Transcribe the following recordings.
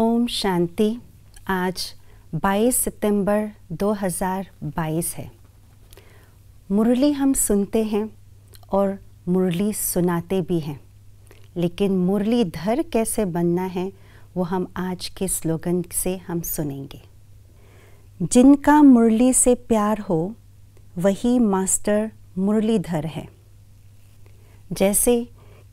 ओम शांति आज 22 सितंबर 2022 है मुरली हम सुनते हैं और मुरली सुनाते भी हैं लेकिन मुरलीधर कैसे बनना है वो हम आज के स्लोगन से हम सुनेंगे जिनका मुरली से प्यार हो वही मास्टर मुरलीधर है जैसे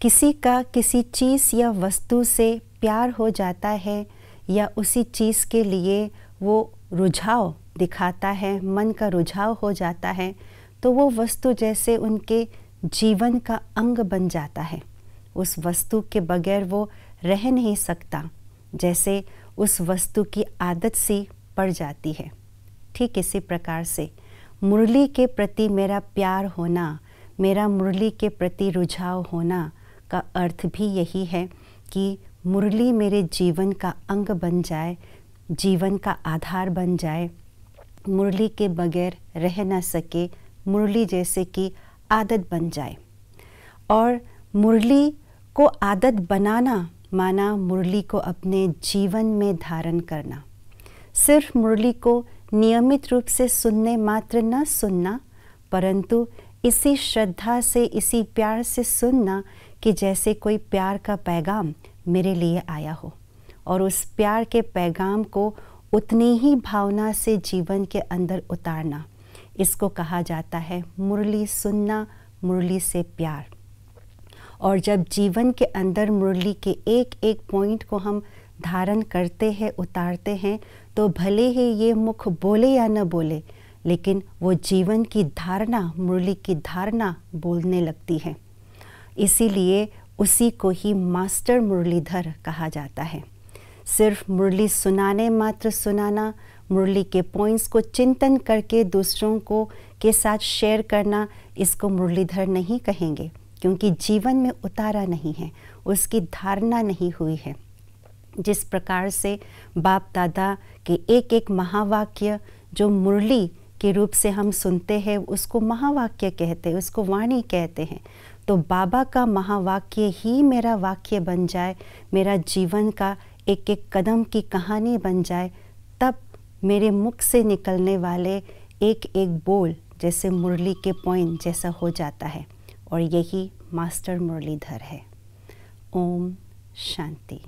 किसी का किसी चीज़ या वस्तु से प्यार हो जाता है या उसी चीज़ के लिए वो रुझाव दिखाता है मन का रुझाव हो जाता है तो वो वस्तु जैसे उनके जीवन का अंग बन जाता है उस वस्तु के बगैर वो रह नहीं सकता जैसे उस वस्तु की आदत सी पड़ जाती है ठीक इसी प्रकार से मुरली के प्रति मेरा प्यार होना मेरा मुरली के प्रति रुझाव होना का अर्थ भी यही है कि मुरली मेरे जीवन का अंग बन जाए जीवन का आधार बन जाए मुरली के बगैर रह ना सके मुरली जैसे कि आदत बन जाए और मुरली को आदत बनाना माना मुरली को अपने जीवन में धारण करना सिर्फ मुरली को नियमित रूप से सुनने मात्र न सुनना परंतु इसी श्रद्धा से इसी प्यार से सुनना कि जैसे कोई प्यार का पैगाम मेरे लिए आया हो और उस प्यार के पैगाम को उतनी ही भावना से जीवन के अंदर उतारना इसको कहा जाता है मुरली सुनना मुरली से प्यार और जब जीवन के अंदर मुरली के एक एक पॉइंट को हम धारण करते हैं उतारते हैं तो भले ही ये मुख बोले या न बोले लेकिन वो जीवन की धारणा मुरली की धारणा बोलने लगती है इसीलिए उसी को ही मास्टर मुरलीधर कहा जाता है सिर्फ मुरली सुनाने मात्र सुनाना मुरली के पॉइंट्स को चिंतन करके दूसरों को के साथ शेयर करना इसको मुरलीधर नहीं कहेंगे क्योंकि जीवन में उतारा नहीं है उसकी धारणा नहीं हुई है जिस प्रकार से बाप दादा के एक एक महावाक्य जो मुरली के रूप से हम सुनते हैं उसको महावाक्य कहते हैं उसको वाणी कहते हैं तो बाबा का महावाक्य ही मेरा वाक्य बन जाए मेरा जीवन का एक एक कदम की कहानी बन जाए तब मेरे मुख से निकलने वाले एक एक बोल जैसे मुरली के पॉइंट जैसा हो जाता है और यही मास्टर मुरलीधर है ओम शांति